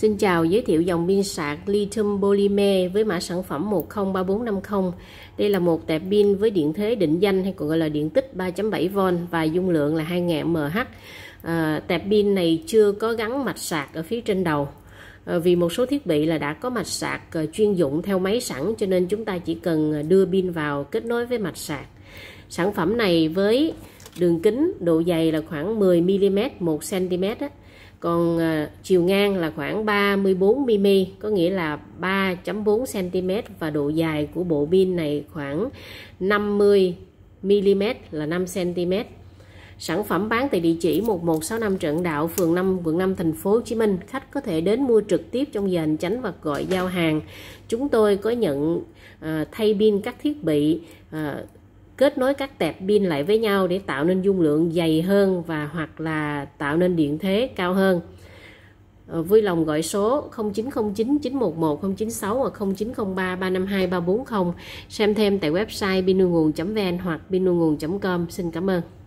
Xin chào, giới thiệu dòng pin sạc lithium polymer với mã sản phẩm 103450. Đây là một tẹp pin với điện thế định danh hay còn gọi là điện tích 3.7V và dung lượng là 2000 mAh. À, tẹp pin này chưa có gắn mạch sạc ở phía trên đầu. À, vì một số thiết bị là đã có mạch sạc à, chuyên dụng theo máy sẵn cho nên chúng ta chỉ cần à, đưa pin vào kết nối với mạch sạc. Sản phẩm này với đường kính độ dày là khoảng 10 mm 1 cm á. còn à, chiều ngang là khoảng 34 mm có nghĩa là 3.4 cm và độ dài của bộ pin này khoảng 50 mm là 5 cm Sản phẩm bán tại địa chỉ 1165 Trận Đạo, phường 5, quận 5, thành phố Hồ Chí Minh. Khách có thể đến mua trực tiếp trong giờ hành chánh và gọi giao hàng. Chúng tôi có nhận à, thay pin các thiết bị à, kết nối các tẹp pin lại với nhau để tạo nên dung lượng dày hơn và hoặc là tạo nên điện thế cao hơn ờ, vui lòng gọi số 0909 911 096 hoặc 0903 352 340 xem thêm tại website pinnguồn vn hoặc pinnguồn com xin cảm ơn